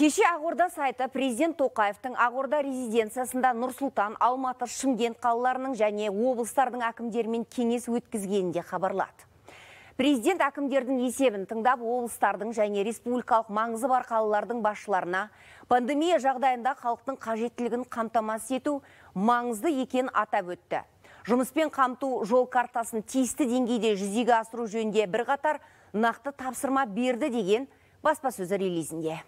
Кеше Ағорда сайты президент Тоқаевтың Ағорда резиденциясында Нұрсултан, Алматы, Шымкент қалаларының және облыстардың әкімдерімен кеңес өткізгенінде хабарлады. Президент әкімдердің есебін тыңдап облыстардың және республикалық маңызы бар қалылардың басшыларына пандемия жағдайында халықтың қажеттілігін қамтамасыз ету маңызды екен атап өтті. Жұмыспен қамту жол картасын тиісті деңгейде жүзеге асыру жөнінде қатар нақты тапсырма берді деген баспасөз релизінде.